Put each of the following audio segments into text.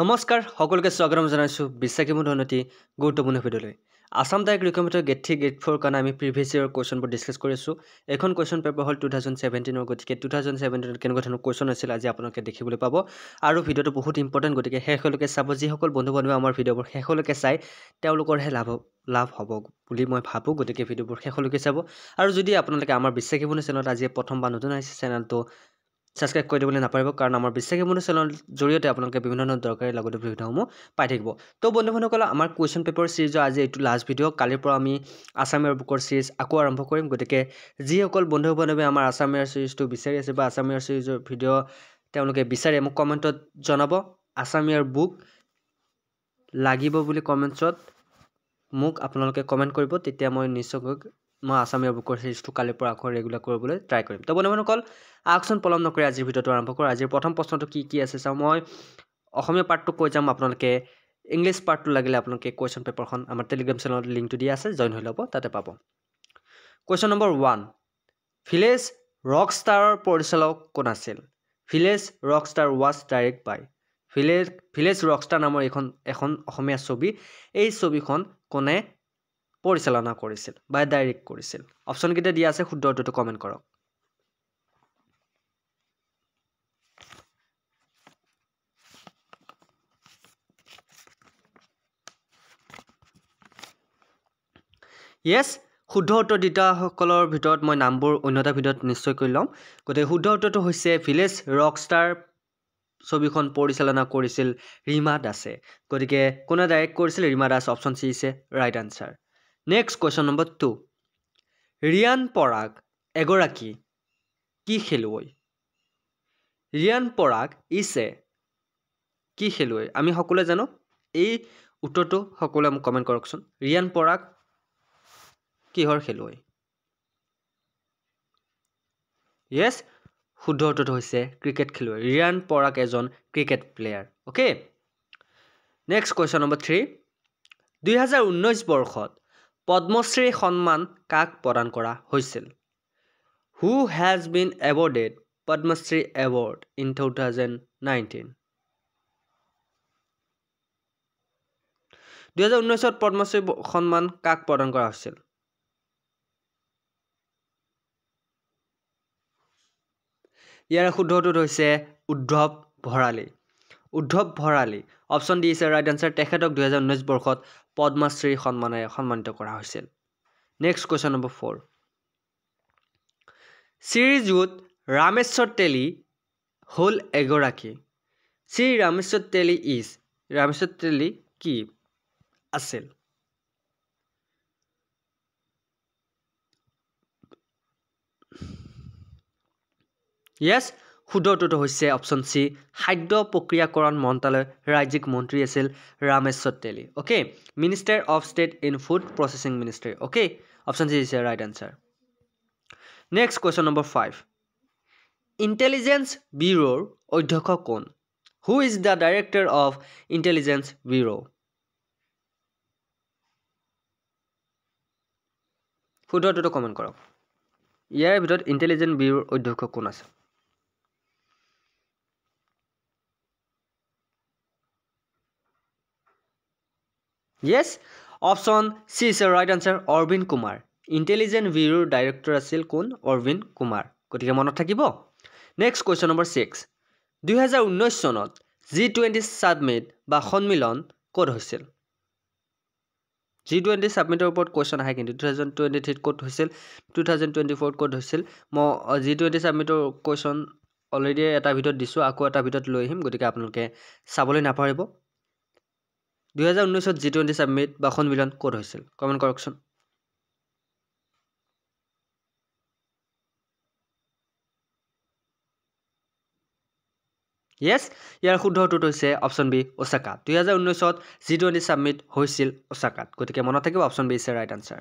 নমস্কাৰ সকলোকে স্বাগতম জনাইছোঁ বিশ্বাসী মধুনতি গুৰুত্বপূৰ্ণ ভিডিঅ'লৈ আছাম টাইক ৰিকমেণ্ডৰ গেট থ্ৰী গেট ফ'ৰ কাৰণে আমি প্ৰিভিয়াছ ইয়েৰ কুৱেশ্যনবোৰ ডিছকাছ কৰি আছোঁ এইখন কুৱেশ্যন পেপাৰ হ'ল টু থাউজেণ্ড ছেভেণ্টিনৰ গতিকে টু থাউজেণ্ড ছেভেণ্টিনত কেনেকুৱা ধৰণৰ কুৱেশ্যন আছিল আজি আপোনালোকে দেখিবলৈ পাব আৰু ভিডিঅ'টো বহুত ইম্পৰ্টেণ্ট গতিকে শেষলৈকে চাব যিসকল বন্ধু বান্ধৱে আমাৰ ভিডিঅ'বোৰ শেষলৈকে চাই তেওঁলোকৰহে লাভ লাভ হ'ব বুলি মই ভাবোঁ গতিকে ভিডিঅ'বোৰ শেষলৈকে চাব আৰু যদি আপোনালোকে আমাৰ বিশ্বাসী বন্ধু চেনেলত আজি প্ৰথমবাৰ নতুন আহিছে চেনেলটো ছাবস্ক্ৰাইব কৰি দিবলৈ নাপাৰিব কাৰণ আমাৰ বিশ্বাসী বন্ধু চেনেল জৰিয়তে আপোনালোকে বিভিন্ন ধৰণৰ দৰকাৰী লগতে ভিডিঅ'সমূহ পাই থাকিব তো বন্ধু বান্ধৱসকল আমাৰ কুৱেশ্যন পেপাৰ ছিৰিজৰ আজি এইটো লাষ্ট ভিডিঅ' কালিৰ পৰা আমি আছামীয়াৰ বুকৰ ছিৰিজ আকৌ আৰম্ভ কৰিম গতিকে যিসকল বন্ধু বান্ধৱে আমাৰ আছামীয়াৰ ছিৰিজটো বিচাৰি আছে বা আছামীয়াৰ ছিৰিজৰ ভিডিঅ' তেওঁলোকে বিচাৰে মোক কমেণ্টত জনাব আছামীয়াৰ বুক লাগিব বুলি কমেণ্টছত মোক আপোনালোকে কমেণ্ট কৰিব তেতিয়া মই নিশ্চয়কৈ মই আছামী অৱকৰ চিৰিজটো কালিৰ পৰা আকৌ ৰেগুলাৰ কৰিবলৈ ট্ৰাই কৰিম তো বন্ধুবান্ধসকল আকচোন পলম নকৰি আজিৰ ভিডিঅ'টো আৰম্ভ কৰোঁ আজিৰ প্ৰথম প্ৰশ্নটো কি কি আছে চাওঁ মই অসমীয়া পাৰ্টটো কৈ যাম আপোনালোকে ইংলিছ পাৰ্টটো লাগিলে আপোনালোকে কুৱেশ্যন পেপাৰখন আমাৰ টেলিগ্ৰাম চেনেলত লিংকটো দিয়া আছে জইন হৈ ল'ব তাতে পাব question number one village rock ষ্টাৰৰ পৰিচালক কোন আছিল village rock star was direct by village village rock star নামৰ এইখন এখন অসমীয়া ছবি এই ছবিখন কোনে পৰিচালনা কৰিছিল বা ডাইৰেক্ট কৰিছিল অপশ্যনকেইটা দিয়া আছে শুদ্ধ উত্তৰটো কমেণ্ট কৰক য়েছ শুদ্ধ উত্তৰ দিতাসকলৰ ভিতৰত মই নামবোৰ অন্যতা ভিতৰত নিশ্চয় কৰি ল'ম গতিকে শুদ্ধ উত্তৰটো হৈছে ভিলেজ ৰক ষ্টাৰ ছবিখন পৰিচালনা কৰিছিল ৰীমা দাসে গতিকে কোনে ডাইৰেক্ট কৰিছিল ৰীমা দাস অপশ্যন চি হৈছে right answer next question number two Riyan Parag এগৰাকী কি খেলুৱৈ ৰিয়ান পৰাগ এ কি খেলুৱৈ আমি সকলোৱে জানো এই উত্তৰটো সকলোৱে মোক কমেণ্ট কৰকচোন ৰিয়ান পৰাগ কিহৰ খেলুৱৈ য়েছ শুদ্ধ উত্তৰটো হৈছে ক্ৰিকেট খেলুৱৈ ৰিয়ান পৰাগ এজন cricket player okay next question number three দুহেজাৰ ঊনৈছ বৰ্ষত পদ্মশ্ৰী সন্মান কাক প্ৰদান কৰা হৈছিল who has been awarded Padmashri award in two thousand nineteen দুহেজাৰ ঊনৈছত পদ্মশ্ৰী সন্মান কাক প্ৰদান কৰা হৈছিল ইয়াৰ শুদ্ধটোত হৈছে উদ্ধৱ ভৰালী উদ্ধৱ ভৰালী অপশ্যন ডি আছে ৰাইট আনচাৰ তেখেতক দুহেজাৰ ঊনৈছ বৰ্ষত পদ্মশ্ৰী সন্মানেৰে সন্মানিত কৰা হৈছিল next question number four Shriyut Rameswar Teli হ'ল এগৰাকী শ্ৰী ৰামেশ্বৰ তেলি ইজ ৰামেশ্বৰ তেলি কি আছিল য়েছ সুদৰটোতো হৈছে অপশ্যন চি খাদ্য প্ৰক্ৰিয়াকৰণ মন্ত্ৰালয়ৰ ৰাজ্যিক মন্ত্ৰী আছিল Rameswar Teli okay minister of state in food processing ministry okay option C হৈছে right answer next question number five intelligence ব্যুৰ'ৰ অধ্যক্ষ কোন who is the director of intelligence bureau' সুদৰটোতো কমেণ্ট কৰক ইয়াৰে ভিতৰত ইণ্টেলিজেণ্ট ব্যুৰ'ৰ অধ্যক্ষ কোন আছে yes option C is a right answer Arvind Kumar intelligent bureau director আছিল কোন অৰবিন্দ কুমাৰ গতিকে মনত থাকিব নেক্সট কুৱেশ্যন নম্বৰ ছিক্স দুহেজাৰ ঊনৈছ চনত জি টুৱেণ্টি ছাবমিট বা সন্মিলন ক'ত হৈছিল জি টুৱেণ্টি ছাবমিটৰ ওপৰত কুৱেশ্যন আহে কিন্তু টু থাউজেণ্ড টুৱেণ্টি থ্ৰীত ক'ত হৈছিল টু থাউজেণ্ড টুৱেণ্টি ফ'ৰত ক'ত হৈছিল মই জি টুৱেণ্টি ছাবমিটৰ কুৱেশ্যন অলৰেডি এটা ভিডিঅ'ত দিছোঁ আকৌ এটা ভিডিঅ'ত লৈ আহিম গতিকে আপোনালোকে চাবলৈ নাপাহৰিব দুহেজাৰ ঊনৈছত জি টুৱেণ্টি ছাবমিট বা সন্মিলন ক'ত হৈছিল কমেণ্ট কৰকচোন য়েছ ইয়াৰ শুদ্ধ উত্তৰটো হৈছে অপশ্যন বি ওচাকা দুহেজাৰ ঊনৈছত জি টুৱেণ্টি ছাবমিট হৈছিল ওচাকাত গতিকে মনত থাকিব option B is right answer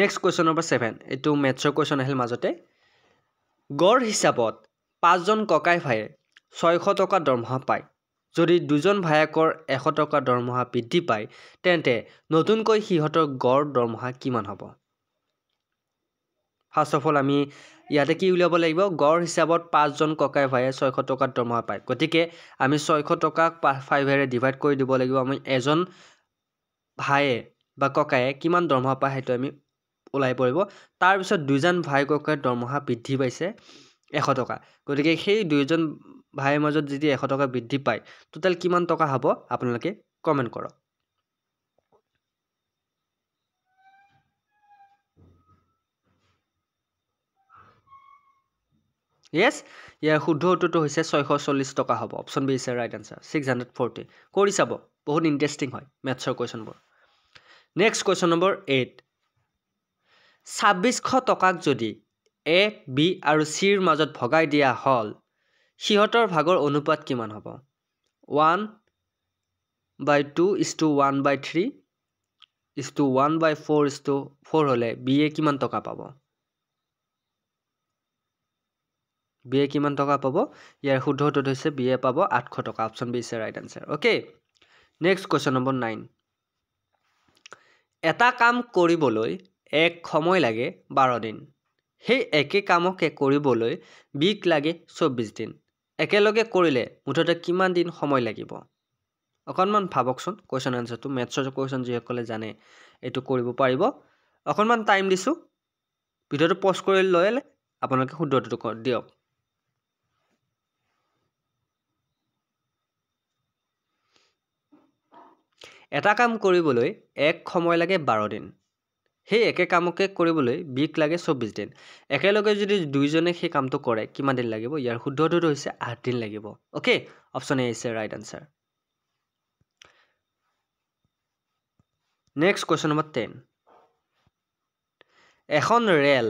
next question number seven এইটো মেথছৰ কুৱেশ্যন আহিল মাজতে গড় হিচাপত পাঁচজন ককাই ভায়ে ছয়শ টকা দৰমহা পায় যদি দুজন ভায়েকৰ এশ টকা দৰমহা বৃদ্ধি পায় তেন্তে নতুনকৈ সিহঁতৰ গড় দৰমহা কিমান হ'ব ফাৰ্ষ্ট অফ অল আমি ইয়াতে কি উলিয়াব লাগিব গড় হিচাপত পাঁচজন ককাই ভায়ে ছয়শ টকাত দৰমহা পায় গতিকে আমি ছয়শ টকাক ফাইভেৰে ডিভাইড কৰি দিব লাগিব আমি এজন ভায়ে বা ককায়ে কিমান দৰমহা পায় সেইটো আমি ওলাই পৰিব তাৰপিছত দুজন ভাই ককাই দৰমহা বৃদ্ধি পাইছে এশ টকা গতিকে সেই দুয়োজন ভাইৰ মাজত যদি এশ টকা বৃদ্ধি পায় টোটেল কিমান টকা হ'ব আপোনালোকে কমেণ্ট কৰক য়েছ ইয়াৰ শুদ্ধ উত্তৰটো হৈছে ছয়শ চল্লিছ টকা হ'ব অপশ্যন বি হিচাপে right answer six hundred forty কৰি চাব বহুত ইণ্টাৰেষ্টিং হয় মেথছৰ কুৱেশ্যনবোৰ নেক্সট কুৱেশ্যন নম্বৰ এইট ছাব্বিছশ টকাক যদি এ বি আৰু চিৰ মাজত ভগাই দিয়া হ'ল সিহঁতৰ ভাগৰ অনুপাত কিমান হ'ব one by two is to one by three is to one by four is to four হ'লে বি এ কিমান টকা পাব বি এ কিমান টকা পাব ইয়াৰ শুদ্ধ উত্তৰ হৈছে বি এ পাব আঠশ টকা option B is right answer okay next question number nine এটা কাম কৰিবলৈ এক সময় লাগে বাৰ দিন সেই একে কামকে কৰিবলৈ বিক লাগে চৌব্বিছ দিন একেলগে কৰিলে মুঠতে কিমান দিন সময় লাগিব অকণমান ভাবকচোন কুৱেশ্যন আনচাৰটো মেথছৰ কুৱেশ্যন যিসকলে জানে এইটো কৰিব পাৰিব অকণমান টাইম দিছোঁ ভিডিঅ'টো প'ষ্ট কৰি লৈ ল'লে আপোনালোকে শুদ্ধটো দিয়ক এটা কাম কৰিবলৈ এক সময় লাগে বাৰ দিন সেই একে কামকে কৰিবলৈ বিষ লাগে চৌব্বিছ দিন একেলগে যদি দুইজনে সেই কামটো কৰে কিমান দিন লাগিব ইয়াৰ শুদ্ধ উত্তৰটো হৈছে আঠ দিন লাগিব অ'কে অপশ্যন এ আহিছে right answer next question number ten এখন ৰেল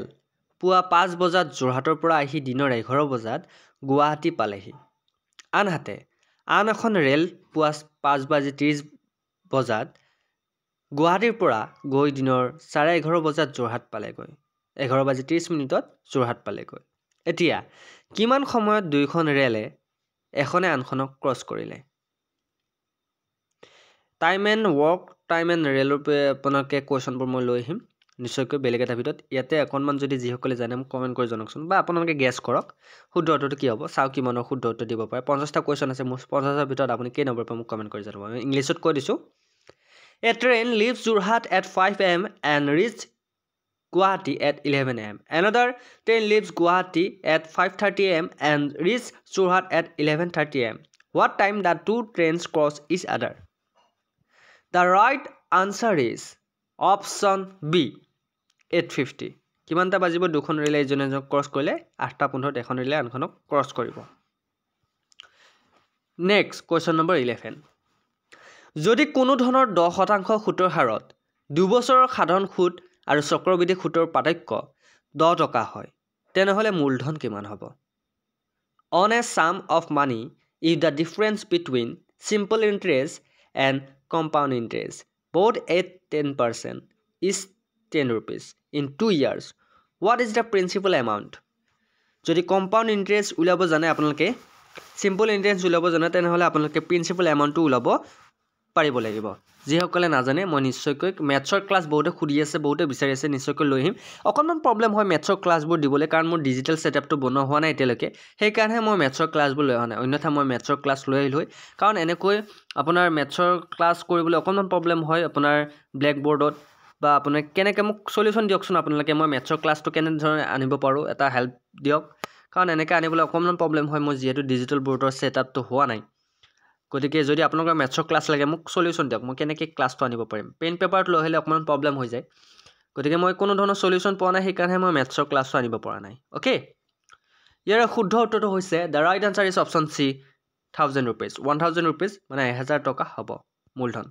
পুৱা পাঁচ বজাত যোৰহাটৰ পৰা আহি দিনৰ এঘাৰ বজাত গুৱাহাটী পালেহি আনহাতে আন এখন ৰেল পুৱা পাঁচ বাজি ত্ৰিছ বজাত গুৱাহাটীৰ পৰা গৈ দিনৰ চাৰে এঘাৰ বজাত যোৰহাট পালেগৈ এঘাৰ বাজি ত্ৰিছ মিনিটত যোৰহাট পালেগৈ এতিয়া কিমান সময়ত দুয়োখন ৰে'লে এখনে আনখনক ক্ৰছ কৰিলে time and work time and ৰে'লৰ আপোনালোকে কুৱেশ্যনবোৰ মই লৈ আহিম নিশ্চয়কৈ বেলেগ এটা ভিতৰত ইয়াতে অকণমান যদি যিসকলে জানে মোক কমেণ্ট কৰি জনাওকচোন বা আপোনালোকে গেছ কৰক শুদ্ধ উত্তৰটো কি হ'ব চাওক কিমানৰ শুদ্ধ উত্তৰ দিব পাৰে পঞ্চাছটা কুৱেশ্যন আছে মোৰ পঞ্চাছৰ ভিতৰত আপুনি কেই নম্বৰ পৰা মোক কমেণ্ট কৰি জনাব ইংলিছত কৈ দিছোঁ a train leave Jorhat at five AM and reach Guwahati at eleven AM another train leave Guwahati at five thirty AM and reach Jorhat at eleven thirty AM what time the two trains cross is other the right answer is option B eight fifty কিমানটা বাজিব দুখন ৰেলে ইজনে এজনক cross কৰিলে আঠটা পোন্ধৰত এখন ৰেলে আনখনক ক্ৰছ কৰিব নেক্সট কুৱেশ্যন নম্বৰ ইলেভেন যদি কোনো ধৰণৰ দহ শতাংশ সুতৰ হাৰত দুবছৰৰ সাধাৰণ সুত আৰু চক্ৰবৃদ্ধি সুতৰ পাৰ্থক্য দহ টকা হয় তেনেহ'লে মূলধন কিমান হ'ব on a sum of money is the difference between simple interest and compound interest বহুত at ten percent is ten rupees in two years what is the principal amount যদি কম্পাউণ্ড ইণ্টাৰেষ্ট ওলাব জানে আপোনালোকে চিম্পল ইণ্টাৰেষ্ট ওলাব জানে তেনেহ'লে আপোনালোকে principle এমাউণ্টটো ওলাব পাৰিব লাগিব যিসকলে নাজানে মই নিশ্চয়কৈ মেথছৰ ক্লাছ বহুতে সুধি আছে বহুতে বিচাৰি আছে নিশ্চয়কৈ লৈ আহিম অকণমান প্ৰব্লেম হয় মেথছৰ ক্লাছবোৰ দিবলৈ কাৰণ মোৰ ডিজিটেল ছেটআপটো বনোৱা হোৱা নাই এতিয়ালৈকে সেইকাৰণেহে মই মেথছৰ ক্লাছবোৰ লৈ অহা নাই অন্যথা মই মেথছৰ ক্লাছ লৈ আহিলোঁ কাৰণ এনেকৈ আপোনাৰ মেথছৰ ক্লাছ কৰিবলৈ অকণমান প্ৰব্লেম হয় আপোনাৰ ব্লেকবৰ্ডত বা আপোনাৰ কেনেকৈ মোক চলিউশ্যন দিয়কচোন আপোনালোকে মই মেথছৰ ক্লাছটো কেনেধৰণে আনিব পাৰোঁ এটা হেল্প দিয়ক কাৰণ এনেকৈ আনিবলৈ অকণমান প্ৰব্লেম হয় মই যিহেতু ডিজিটেল বৰ্ডৰ ছেটআপটো হোৱা নাই গতিকে যদি আপোনালোকৰ মেথছৰ ক্লাছ লাগে মোক চলিউশ্যন দিয়ক মই কেনেকৈ ক্লাছটো আনিব পাৰিম পেন পেপাৰত লৈ হ'লে অকণমান প্ৰব্লেম হৈ যায় গতিকে মই কোনো ধৰণৰ চলিউশ্যন পোৱা নাই সেইকাৰণে মই মেথছৰ ক্লাছটো আনিব পৰা নাই অ'কে ইয়াৰ শুদ্ধ উত্তৰটো হৈছে the right answer is option C thousand rupees one thousand rupees মানে এহেজাৰ টকা হ'ব মূলধন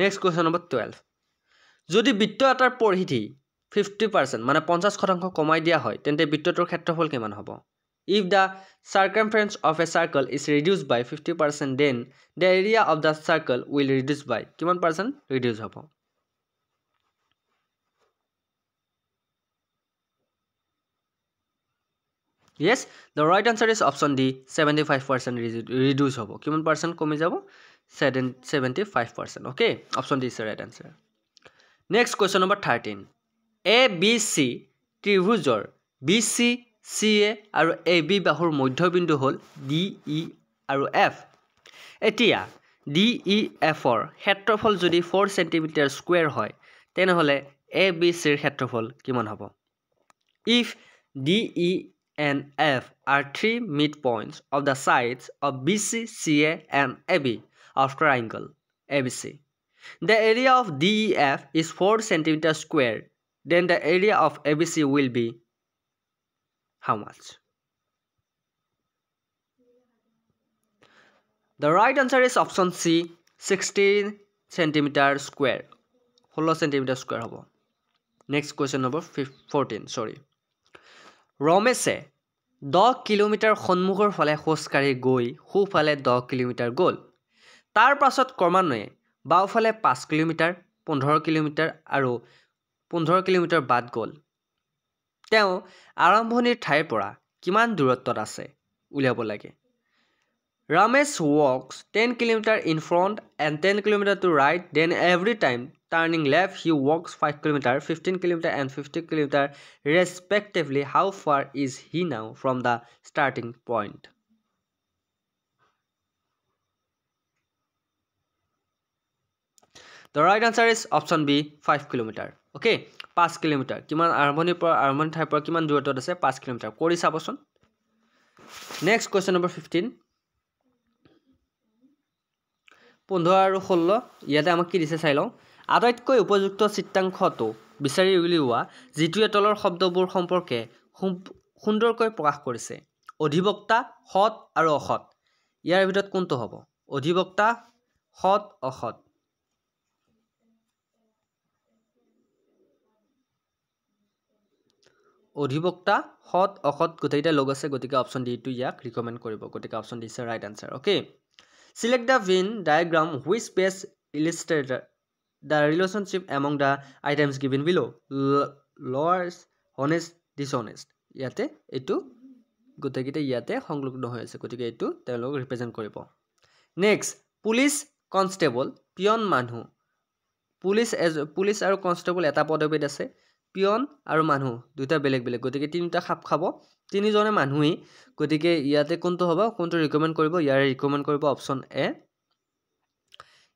নেক্সট কুৱেশ্যন নম্বৰ টুৱেল্ভ যদি বিত্ত এটাৰ পৰিধি ফিফটি পাৰ্চেণ্ট মানে পঞ্চাছ শতাংশ কমাই দিয়া হয় তেন্তে বিত্তটোৰ ক্ষেত্ৰফল কিমান হ'ব If the circumference of a circle is reduced by 50% then the area of the circle will reduce by কিমান percent reduce yes the right answer is option D 75% reduce হ'ব কিমান percent কমি 75% okay option D is the right answer next question number 13 A B C ত্ৰিভুজৰ BC C A আৰু A B বাহুৰ মধ্যবিন্দু হ'ল D E আৰু F এতিয়া ডি ই এফৰ ক্ষেত্ৰফল যদি ফ'ৰ ছেণ্টিমিটাৰ স্কুৱেৰ হয় তেনেহ'লে এ বি চিৰ ক্ষেত্ৰফল কিমান হ'ব if D E and F are three mid points of the sides of B C C A and A B of triangle A B C the area of D E F is four centimetre square then the area of A B C will be how much the right answer is option c 16 centimeter square 16 centimeter square hobo next question number 14 sorry romese দহ kilometre সন্মুখৰ ফালে খোজকাঢ়ি গৈ সোঁফালে দহ kilometre গ'ল তাৰ পাছত ক্ৰমান্বয়ে বাওঁফালে পাঁচ কিলোমিটাৰ পোন্ধৰ কিলোমিটাৰ আৰু পোন্ধৰ কিলোমিটাৰ বাট গ'ল তেওঁ আৰম্ভণিৰ ঠাইৰ পৰা কিমান দূৰত্বত আছে উলিয়াব লাগে Ramesh walks ten kilometre in front and ten kilometre to right then every time turning left he walks five kilometre fifteen kilometre and fifteen kilometre respectively how far is he now from the starting point the right answer is option B five kilometre okay পাঁচ kilometre কিমান আৰম্ভণিৰ পৰা আৰম্ভণি ঠাইৰ পৰা কিমান দূৰত্বত আছে পাঁচ কিলোমিটাৰ কৰি চাবচোন নেক্সট কুৱেশ্যন নম্বৰ ফিফটিন পোন্ধৰ আৰু ষোল্ল ইয়াতে আমাক কি দিছে চাই লওঁ আটাইতকৈ উপযুক্ত চিত্ৰাংশটো বিচাৰি উলিওৱা যিটোৱে তলৰ শব্দবোৰ সম্পৰ্কে সুন্দৰকৈ প্ৰকাশ কৰিছে অধিবক্তা সৎ আৰু অসৎ ইয়াৰ ভিতৰত কোনটো হ'ব অধিবক্তা সৎ অসৎ অধিবক্তা সৎ অসৎ গোটেইকেইটা লগ আছে গতিকে অপশ্যন ডিটো ইয়াক ৰিকমেণ্ড কৰিব গতিকে অপশ্যন ডি হৈছে right answer okay select the Venn diagram which best illustrates the relationship among the items given below lawyers honest ডিছঅনেষ্ট ইয়াতে এইটো গোটেইকেইটা ইয়াতে সংলগ্ন হৈ আছে গতিকে এইটো তেওঁলোকক ৰিপ্ৰেজেণ্ট কৰিব নেক্সট পুলিচ কনষ্টেবল পিয়ন মানুহ পুলিচ এজ পুলিচ আৰু কনষ্টেবল এটা পদবীত আছে পিয়ন আৰু মানুহ দুটা বেলেগ বেলেগ গতিকে তিনিটা খাপ খাব তিনিজনে মানুহেই গতিকে ইয়াতে কোনটো হ'ব কোনটো ৰিকমেণ্ড কৰিব ইয়াৰে ৰিকমেণ্ড কৰিব অপশ্যন এ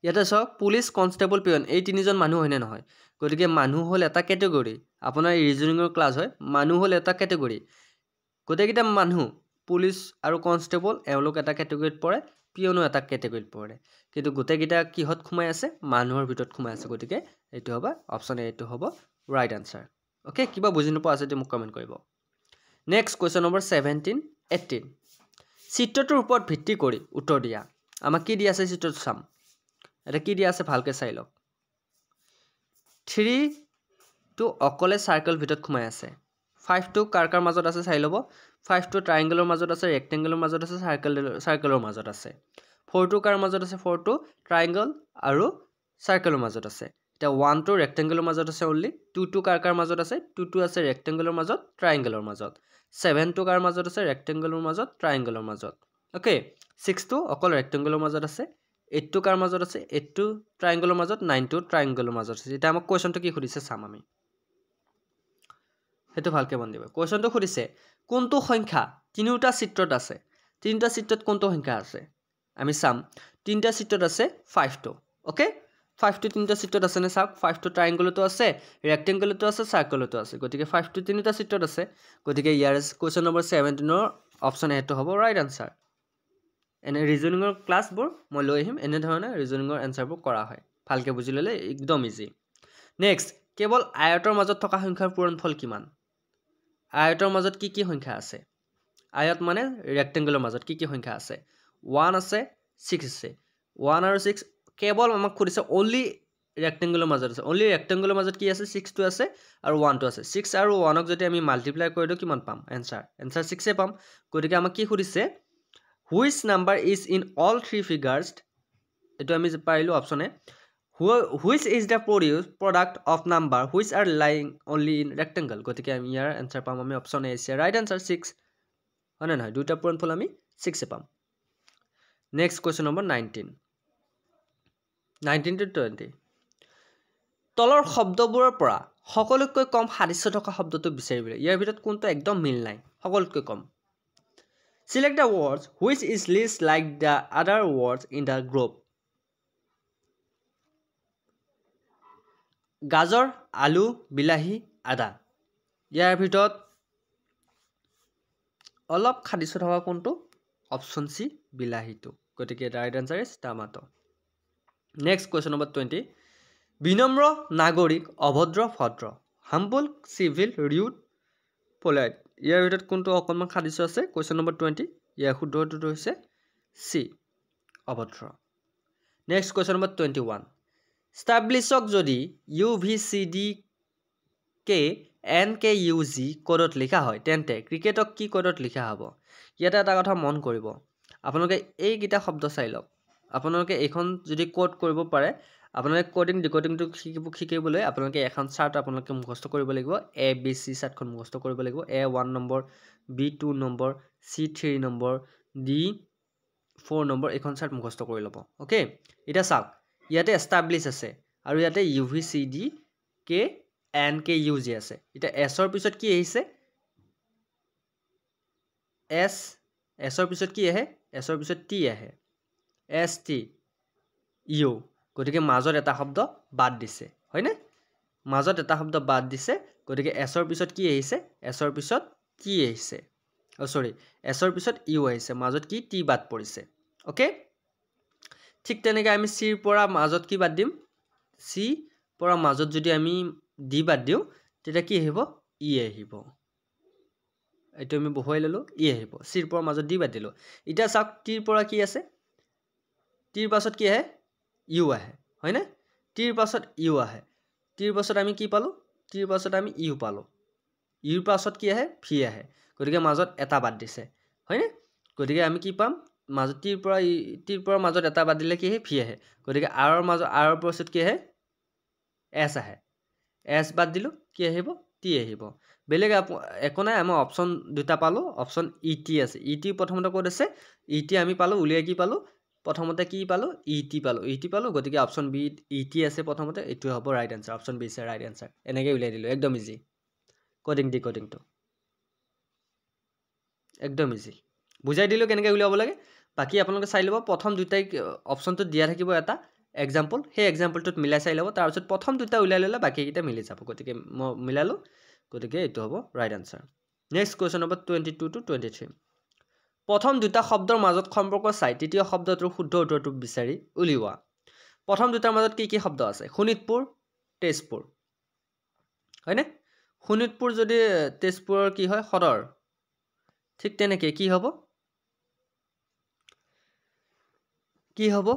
ইয়াতে চাওক পুলিচ কনষ্টেবল পিয়ন এই তিনিজন মানুহ হয়নে নহয় গতিকে মানুহ হ'ল এটা কেটেগৰী আপোনাৰ ৰিজনিঙৰ ক্লাছ হয় মানুহ হ'ল এটা কেটেগৰী গোটেইকেইটা মানুহ পুলিচ আৰু কনষ্টেবল এওঁলোক এটা কেটেগৰীত পৰে পিয়নো এটা কেটেগৰীত পৰে কিন্তু গোটেইকেইটা কিহত সোমাই আছে মানুহৰ ভিতৰত সোমাই আছে গতিকে এইটো হ'ব অপশ্যন এইটো হ'ব ৰাইট আনচাৰ অ'কে কিবা বুজি নোপোৱা আছে যদি মোক কমেণ্ট কৰিব next question number seventeen eighteen চিত্ৰটোৰ ওপৰত ভিত্তি কৰি উত্তৰ দিয়া আমাক কি দিয়া আছে চিত্ৰটো চাম এতিয়া কি দিয়া আছে ভালকৈ চাই লওক থ্ৰীটো অকলে চাৰ্কেল ভিতৰত সোমাই আছে ফাইভটো কাৰ কাৰ মাজত আছে চাই ল'ব ফাইভটো ট্ৰাইংগলৰ মাজত আছে ৰেক্টেংগলৰ মাজত আছে চাৰ্কেল চাৰ্কেলৰ মাজত আছে ফ'ৰটো কাৰ মাজত আছে ফ'ৰটো ট্ৰাইংগল আৰু চাৰ্কেলৰ মাজত আছে এতিয়া ওৱানটো ৰেক্টেংগলৰ মাজত আছে অনলি টু টু কাৰ কাৰ মাজত আছে টু টু আছে ৰেক্টেংগলৰ মাজত ট্ৰাইংগলৰ মাজত ছেভেন টু কাৰ মাজত আছে ৰেক্টেংগলৰ মাজত ট্ৰাইংগলৰ মাজত অ'কে ছিক্স টু অকল ৰেক্টেংগলৰ মাজত আছে এইট টু কাৰ মাজত আছে এইট টু ট্ৰাইংগলৰ মাজত নাইন টু ট্ৰাইংগলৰ মাজত আছে এতিয়া আমাক কুৱেশ্যনটো কি সুধিছে চাম আমি সেইটো ভালকৈ মন দিব কুৱেশ্যনটো সুধিছে কোনটো সংখ্যা তিনিওটা চিত্ৰত আছে তিনিটা চিত্ৰত কোনটো সংখ্যা আছে আমি চাম তিনিটা চিত্ৰত আছে five two okay 5 to 3 sector as an assault, 5 to triangle to assay, rectangle to assay, circle to assay. Go to get 5 to 3 sector as a go to get yes, question number 7 to no option A to have a right answer. And a reasoning class board, Molo him, and then a reasoning answer book Korahai. Palke Buzile, Igdom easy. Next, cable Iator Mazotoka Hunker Puran Polkiman. Iator Mazot Kiki Hunkase. Iot money, rectangular Mazot Kiki Hunkase. One assay, six assay. One or six. কেৱল আমাক সুধিছে only ৰেক্টেংগুলৰ মাজত আছে only ৰেক্টেংগুলৰ মাজত কি আছে ছিক্সটো আছে আৰু ওৱানটো আছে ছিক্স আৰু ওৱানক যদি আমি মাল্টিপ্লাই কৰি দিওঁ কিমান পাম এনচাৰ এনচাৰ ছিক্সে পাম গতিকে আমাক কি সুধিছে which number is in all three figures এইটো আমি পাৰিলোঁ অপশ্যনে which is the produce product of number which are lying only in rectangle গতিকে আমি ইয়াৰ এনচাৰ পাম আমি অপশ্যন এ আছে ৰাইট এনচাৰ ছিক্স হয় নে নহয় দুয়োটা পূৰণ ফল আমি ছিক্সে পাম next question number nineteen nineteen to twenty তলৰ শব্দবোৰৰ পৰা সকলোতকৈ কম সাদৃশ্য থকা শব্দটো বিচাৰিবলৈ ইয়াৰ ভিতৰত কোনটো একদম মিল নাই সকলোতকৈ কম select the words which is least like the other words in the group গাজৰ আলু বিলাহী আদা ইয়াৰ ভিতৰত অলপ সাদৃশ্য থকা কোনটো অপশ্যন চি বিলাহীটো গতিকে right answer is tomato next question number twenty বিনম্ৰ নাগৰিক অভদ্ৰ ভদ্ৰ হাম্বল চিভিল ৰিউড পলাইট ইয়াৰ ভিতৰত কোনটো অকণমান সাদৃশ্য আছে কুৱেশ্যন নম্বৰ টুৱেণ্টি ইয়াৰ শুদ্ধটো হৈছে চি অভদ্ৰ next question number twenty one ষ্টাব্লিছক যদি U V C D K N K U G ক'ডত লিখা হয় তেন্তে ক্ৰিকেটক কি ক'ডত লিখা হ'ব ইয়াতে এটা কথা মন কৰিব আপোনালোকে এইকেইটা শব্দ চাই লওক আপোনালোকে এইখন যদি কোড কৰিব পাৰে আপোনালোকে কোডিং ডিকোডিংটো শিকিব শিকিবলৈ আপোনালোকে এখন চাৰ্ট আপোনালোকে মুখস্থ কৰিব লাগিব এ বি চি চাৰ্টখন মুখস্থ কৰিব লাগিব A one number B two number C three number D four number এইখন চাৰ্ট মুখস্থ কৰি ল'ব অ'কে এতিয়া চাওক ইয়াতে এষ্টাব্লিছ আছে আৰু ইয়াতে U V C D K N K U G আছে এতিয়া এছৰ পিছত কি আহিছে এছ এছৰ পিছত কি আহে এছৰ পিছত টি আহে এচ টি ইউ গতিকে মাজত এটা শব্দ বাদ দিছে হয়নে মাজত এটা শব্দ বাদ দিছে গতিকে এছৰ পিছত কি আহিছে এছৰ পিছত টি আহিছে অ' চৰি এছৰ পিছত ইউ আহিছে মাজত কি টি বাদ পৰিছে অ'কে ঠিক তেনেকৈ আমি চিৰ পৰা মাজত কি বাদ দিম চি পৰা মাজত যদি আমি ডি বাদ দিওঁ তেতিয়া কি আহিব ই e আহিব এইটো আমি বহুৱাই ল'লোঁ ই e আহিব চিৰ পৰা মাজত ডি বাদ দিলোঁ এতিয়া চাওক টিৰ পৰা কি আছে টিৰ পাছত কি আহে ইউ আহে হয়নে টিৰ পাছত ইউ আহে টিৰ পাছত আমি কি পালোঁ টিৰ পাছত আমি ইউ পালোঁ ইউৰ পাছত কি আহে ভি আহে গতিকে মাজত এটা বাদ দিছে হয়নে গতিকে আমি কি পাম মাজত টিৰ পৰা টিৰ পৰা মাজত এটা বাদ দিলে কি আহে ভি আহে গতিকে আৰৰ মাজত আৰৰ পাছত কি আহে এছ আহে এছ বাদ দিলোঁ কি আহিব টি আহিব বেলেগ একো নাই আমাৰ অপশ্যন দুটা পালোঁ অপশ্যন ই টি আছে ই টি প্ৰথমতে ক'ত আছে ই টি আমি পালোঁ উলিয়াই কি পালোঁ প্ৰথমতে কি পালোঁ ই e টি পালোঁ ই e টি পালোঁ গতিকে অপশ্যন বি ই টি আছে প্ৰথমতে এইটোৱে হ'ব ৰাইট এনচাৰ অপশ্যন বি আছে ৰাইট এনচাৰ এনেকৈ উলিয়াই দিলোঁ একদম ইজি কডিং ডি কডিংটো একদম ইজি বুজাই দিলোঁ কেনেকৈ উলিয়াব লাগে বাকী আপোনালোকে চাই ল'ব প্ৰথম দুটাই অপশ্যনটো দিয়া থাকিব এটা এক্সাম্পল সেই এক্সাম্পলটোত মিলাই চাই ল'ব তাৰপিছত প্ৰথম দুটা উলিয়াই ল'লে বাকীকেইটা মিলি যাব গতিকে মই মিলালোঁ গতিকে এইটো হ'ব ৰাইট এনচাৰ নেক্সট কুৱেশ্যন হ'ব twenty two to twenty three প্ৰথম দুটা শব্দৰ মাজত সম্পৰ্ক চাই তৃতীয় শব্দটোৰ শুদ্ধ উত্তৰটো বিচাৰি উলিওৱা প্ৰথম দুটাৰ মাজত কি কি শব্দ আছে শোণিতপুৰ তেজপুৰ হয়নে শোণিতপুৰ যদি তেজপুৰৰ কি হয় সদৰ ঠিক তেনেকৈ কি হ'ব কি হ'ব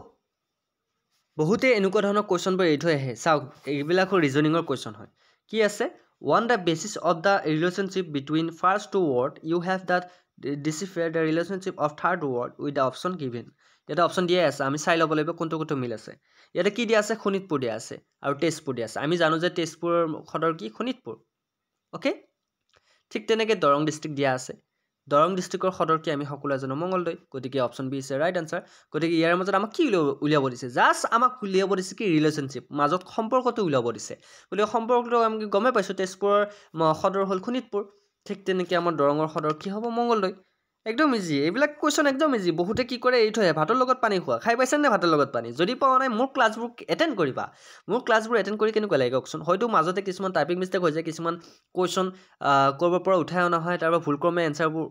বহুতেই এনেকুৱা ধৰণৰ কুৱেশ্যনবোৰ এৰি থৈ আহে চাওক এইবিলাকো ৰিজনিঙৰ কুৱেশ্যন হয় কি আছে one the basis of the relationship between first two word you have the decipher the relationship of third world with the option given ইয়াতে অপশ্যন দিয়ে আছে আমি চাই ল'ব লাগিব কোনটো কোনটো মিল আছে ইয়াতে কি দিয়া আছে শোণিতপুৰ দিয়া আছে আৰু তেজপুৰ দিয়া আছে আমি জানো যে তেজপুৰৰ সদৰ কি শোণিতপুৰ অ'কে ঠিক তেনেকৈ দৰং ডিষ্ট্ৰিক্ট দিয়া আছে দৰং ডিষ্ট্ৰিক্টৰ সদৰ কি আমি সকলোৱে জানো মংগলদৈ গতিকে অপশ্যন বি আছে ৰাইট আনচাৰ গতিকে ইয়াৰ মাজত আমাক কি উলিয়াব দিছে জাষ্ট আমাক উলিয়াব দিছে কি ৰিলেশ্যনশ্বিপ মাজত সম্পৰ্কটো উলিয়াব দিছে গতিকে সম্পৰ্কটো আমি গমেই পাইছোঁ তেজপুৰৰ সদৰ হ'ল শোণিতপুৰ ঠিক তেনেকৈ আমাৰ দৰঙৰ সদৰ কি হ'ব মংগলদৈ একদম ইজি এইবিলাক কুৱেশ্যন একদম ইজি বহুতে কি কৰে এৰি থৈ ভাতৰ লগত পানী খোৱা খাই পাইছেনে ভাতৰ লগত পানী যদি পোৱা নাই মোৰ ক্লাছবোৰ এটেণ্ড কৰিবা মোৰ ক্লাছবোৰ এটেণ্ড কৰি কেনেকুৱা লাগে কওকচোন হয়তো মাজতে কিছুমান টাইপিং মিষ্টেক হৈ যায় কিছুমান কুৱেশ্যন ক'ৰবাৰ পৰা উঠাই অনা হয় তাৰপৰা ভুলক্ৰমে এনচাৰবোৰ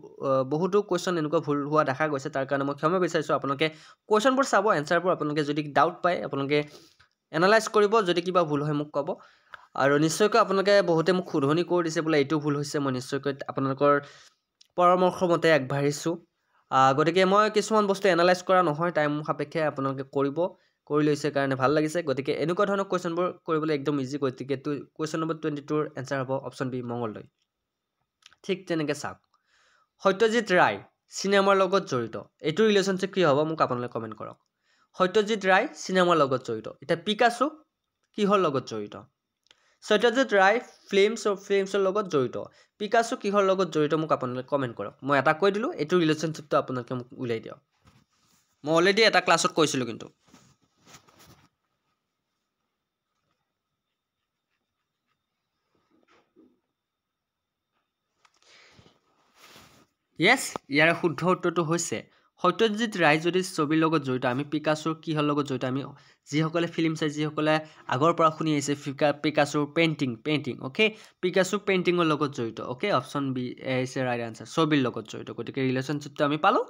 বহুতো কুৱেশ্যন এনেকুৱা ভুল হোৱা দেখা গৈছে তাৰ কাৰণে মই ক্ষমা বিচাৰিছোঁ আপোনালোকে কুৱেশ্যনবোৰ চাব এনচাৰবোৰ আপোনালোকে যদি ডাউট পায় আপোনালোকে এনালাইজ কৰিব যদি কিবা ভুল হয় মোক ক'ব আৰু নিশ্চয়কৈ আপোনালোকে বহুতে মোক শুধনি কৰি দিছে বোলে এইটো ভুল হৈছে মই নিশ্চয়কৈ আপোনালোকৰ পৰামৰ্শ মতে আগবাঢ়িছোঁ গতিকে মই কিছুমান বস্তু এনালাইজ কৰা নহয় টাইম সাপেক্ষে আপোনালোকে কৰিব কৰি লৈছে কাৰণে ভাল লাগিছে গতিকে এনেকুৱা ধৰণৰ কুৱেশ্যনবোৰ কৰিবলৈ একদম ইজি গতিকে টু কুৱেশ্যন নম্বৰ টুৱেণ্টি টুৰ এনচাৰ হ'ব অপশ্যন বি মংগলদৈ ঠিক তেনেকৈ চাওক সত্যজিত ৰায় চিনেমাৰ লগত জড়িত এইটো ৰিলেশ্যনশ্বিপ কি হ'ব মোক আপোনালোকে কমেণ্ট কৰক সত্যজিত ৰায় চিনেমাৰ লগত জড়িত এতিয়া পিকাচু কিহৰ লগত জড়িত সত্যজিৎ ৰায় ফিল্মছ ফিল্মছৰ লগত জড়িত পিকাচু কিহৰ লগত জড়িত মোক আপোনালোকে কমেণ্ট কৰক মই এটা কৈ দিলোঁ এইটো ৰিলেশ্যনশ্বিপটো আপোনালোকে মোক উলিয়াই দিয়ক মই অলৰেডি এটা ক্লাছত কৈছিলোঁ কিন্তু য়েছ ইয়াৰে শুদ্ধ উত্তৰটো হৈছে সত্যজিৎ ৰায় যদি ছবিৰ লগত জড়িত আমি পিকাচুৰ কিহৰ লগত জড়িত আমি যিসকলে ফিল্ম চাই যিসকলে আগৰ পৰা শুনি আহিছে picture painting painting okay picture পেইণ্টিঙৰ লগত জড়িত অ'কে অপশ্যন বি এ হৈছে ৰাইট আনচাৰ ছবিৰ লগত জড়িত গতিকে ৰিলেশ্যনশ্বিপটো আমি পালোঁ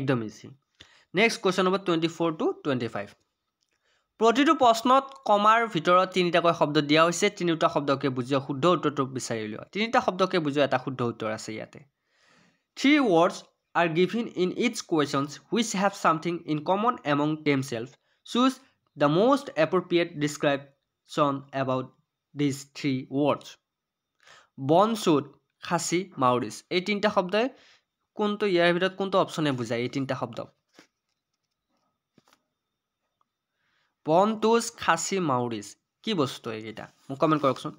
একদম easy next question number twenty four to twenty five প্ৰতিটো প্ৰশ্নত কমাৰ ভিতৰত তিনিটাকৈ শব্দ দিয়া হৈছে তিনিওটা শব্দকে বুজোৱা শুদ্ধ উত্তৰটো বিচাৰি উলিওৱা তিনিটা শব্দকে বুজোৱা এটা শুদ্ধ উত্তৰ আছে ইয়াতে three words are given in each questions which have something in common among themselves choose the most appropriate description about these three words বনচুট খাচী মাউৰিছ এই তিনিটা শব্দই কোনটো ইয়াৰ ভিতৰত কোনটো অপশ্যনে বুজায় এই তিনিটা শব্দ বনটোজ খাচী মাউৰিছ কি বস্তু এইকেইটা মোক কমেণ্ট কৰকচোন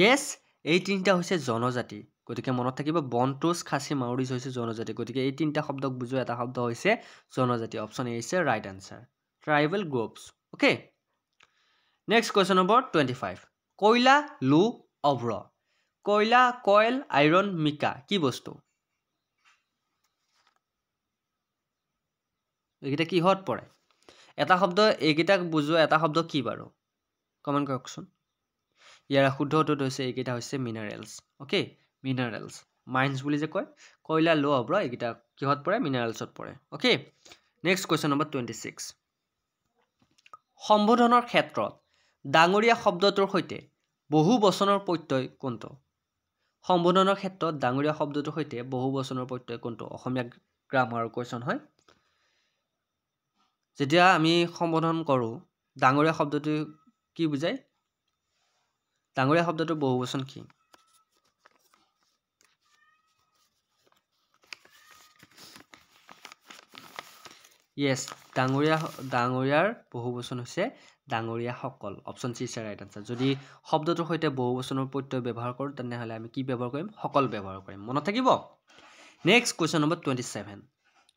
য়েছ এই তিনিটা হৈছে জনজাতি গতিকে মনত থাকিব বনটোচ খাচী মাউৰিজ হৈছে জনজাতি গতিকে এই তিনিটা শব্দক বুজোৱা এটা শব্দ হৈছে জনজাতি অপশ্যন এ হৈছে right answer tribal groups okay next question number twenty five কয়লা লু অভ্ৰ কয়লা কয়েল আইৰণ মিকা কি বস্তু এইকেইটা কিহত পৰে এটা শব্দ এইকেইটাক বুজোৱা এটা শব্দ কি বাৰু কমেণ্ট কৰকচোন ইয়াৰ শুদ্ধ উত্তৰটো হৈছে এইকেইটা হৈছে মিনাৰেলছ অ'কে মিনাৰেলছ মাইনছ বুলি যে কয় কয়লা ল' অব্ৰ এইকেইটা কিহত পৰে মিনাৰেলছত পৰে okay next question number twenty six সম্বোধনৰ ক্ষেত্ৰত ডাঙৰীয়া শব্দটোৰ সৈতে বহু বচনৰ প্ৰত্যয় কোনটো সম্বোধনৰ ক্ষেত্ৰত ডাঙৰীয়া শব্দটোৰ সৈতে বহু বচনৰ প্ৰত্যয় কোনটো অসমীয়া গ্ৰামাৰ কুৱেশ্যন হয় যেতিয়া আমি সম্বোধন কৰোঁ ডাঙৰীয়া শব্দটোৱে কি বুজায় ডাঙৰীয়া শব্দটোৰ বহুবচন কি য়েছ ডাঙৰীয়া ডাঙৰীয়াৰ বহু বচন হৈছে ডাঙৰীয়াসকল option C is right answer যদি শব্দটোৰ সৈতে বহু বচনৰ প্ৰত্যয় ব্যৱহাৰ কৰোঁ তেনেহ'লে আমি কি ব্যৱহাৰ কৰিম সকল ব্যৱহাৰ কৰিম মনত থাকিব next question number twenty seven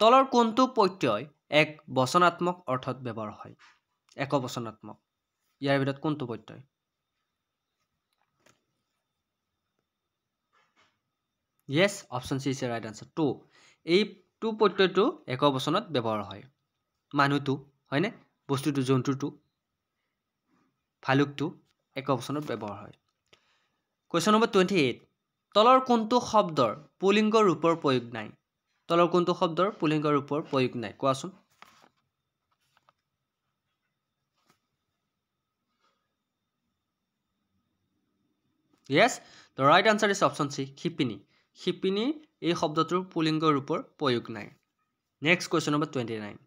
তলৰ কোনটো প্ৰত্যয় এক বচনাত্মক অৰ্থত ব্যৱহাৰ হয় এক বচনাত্মক ইয়াৰ ভিতৰত কোনটো প্ৰত্যয় yes option C is right answer টু এই টু প্ৰত্যয়টো এক বচনত ব্যৱহাৰ হয় মানুহটো হয়নে বস্তুটো জন্তুটো ভালুকটো এক বচনত ব্যৱহাৰ হয় কুৱেশ্যন নম্বৰ টুৱেণ্টি এইট তলৰ কোনটো শব্দৰ পুলিংগ ৰূপৰ প্ৰয়োগ নাই তলৰ কোনটো শব্দৰ পুলিংগ ৰূপৰ প্ৰয়োগ নাই কোৱাচোন yes the right answer is option C শিপিনী শিপিনী এই শব্দটোৰ পুলিংগ ৰূপৰ প্ৰয়োগ নাই next question number twenty nine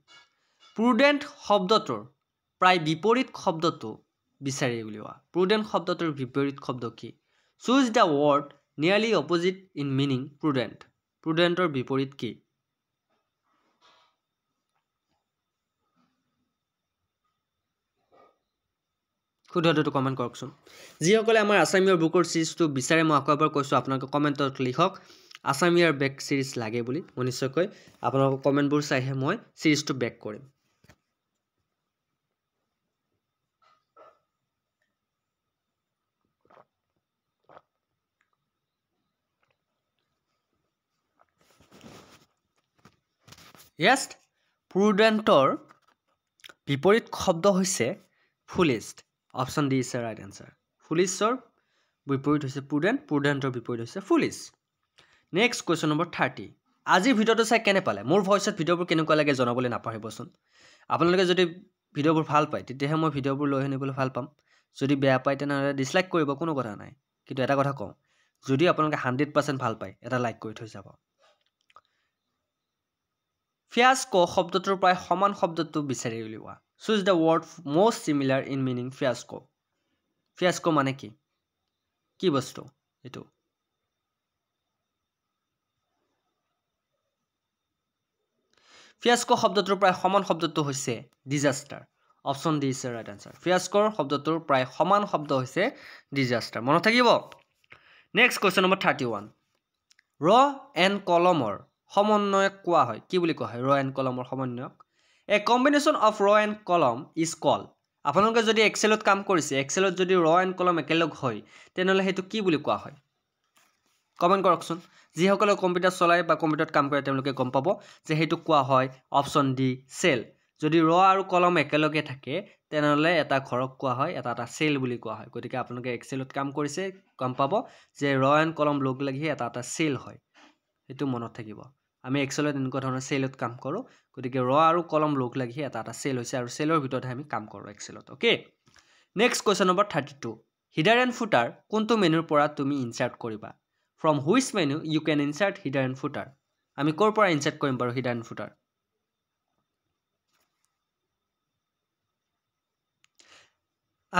prudent শব্দটোৰ প্ৰায় বিপৰীত শব্দটো বিচাৰি উলিওৱা প্ৰুডেণ্ট শব্দটোৰ বিপৰীত শব্দ কি choose the word nearly opposite in meaning prudent প্ৰুডেণ্টৰ বিপৰীত কি শুদ্ধটো কমেণ্ট কৰকচোন যিসকলে আমাৰ আছামীয়াৰ বুকৰ চিৰিজটো বিচাৰে মই আকৌ এবাৰ কৈছোঁ আপোনালোকে কমেণ্টত লিখক আছামীয়াৰ বেক চিৰিজ লাগে বুলি মই নিশ্চয়কৈ আপোনালোকৰ কমেণ্টবোৰ চাইহে মই চিৰিজটো বেক কৰিম য়েষ্ট প্ৰুডেণ্টৰ বিপৰীত শব্দ হৈছে foolish option D is a right answer ফুলিছৰ বিপৰীত হৈছে প্ৰুডেণ্ট প্ৰুডেণ্টৰ বিপৰীত হৈছে foolish next question number thirty আজিৰ ভিডিঅ'টো চাই কেনে পালে মোৰ ভইচত ভিডিঅ'বোৰ কেনেকুৱা লাগে জনাবলৈ নাপাহৰিবচোন আপোনালোকে যদি ভিডিঅ'বোৰ ভাল পায় তেতিয়াহে মই ভিডিঅ'বোৰ লৈ আনিবলৈ ভাল পাম যদি বেয়া পায় তেনেহ'লে ডিছলাইক কৰিব কোনো কথা নাই কিন্তু এটা কথা কওঁ যদি আপোনালোকে হাণ্ড্ৰেড পাৰ্চেণ্ট ভাল পায় এটা লাইক কৰি থৈ যাব ফিয়াছ ক শব্দটোৰ প্ৰায় সমান শব্দটো বিচাৰি উলিওৱা choose the word most similar in meaning fiasco fiasco মানে কি কি বস্তু এইটো ফিয়াস্ক শব্দটোৰ প্ৰায় সমান শব্দটো হৈছে disaster option D is right answer ফিয়াস্কৰ শব্দটোৰ প্ৰায় সমান শব্দ হৈছে ডিজাষ্টাৰ মনত থাকিব next question number thirty one row and কলমৰ সমন্বয়ক কোৱা হয় কি বুলি কোৱা হয় ৰ এণ্ড কলমৰ সমন্বয়ক a combination of row and column is call আপোনালোকে যদি এক্সেলত কাম কৰিছে এক্সেলত যদি ৰ এণ্ড কলম একেলগ হয় তেনেহ'লে সেইটো কি বুলি কোৱা হয় কমেণ্ট কৰকচোন যিসকলে কম্পিউটাৰ চলায় বা কম্পিউটাৰত কাম কৰে তেওঁলোকে গম পাব যে সেইটো কোৱা হয় অপশ্যন ডি চেল যদি ৰ আৰু কলম একেলগে থাকে তেনেহ'লে এটা ঘৰক কোৱা হয় এটা এটা চেল বুলি কোৱা হয় গতিকে আপোনালোকে এক্সেলত কাম কৰিছে গম পাব যে ৰ এণ্ড কলম লগ লাগি এটা এটা চেল হয় সেইটো মনত থাকিব আমি এক্সেলত এনেকুৱা ধৰণৰ চেলত কাম কৰোঁ গতিকে ৰ আৰু কলম লগ লাগি এটা এটা চেল হৈছে আৰু চেলৰ ভিতৰতহে আমি কাম কৰোঁ এক্সেলত okay next question number thirty two header and footer কোনটো মেনুৰ পৰা তুমি ইনচাৰ্ট কৰিবা from which menu you can insert header and footer আমি ক'ৰ পৰা ইনচাৰ্ট কৰিম বাৰু হিডাৰ এণ্ড ফুটাৰ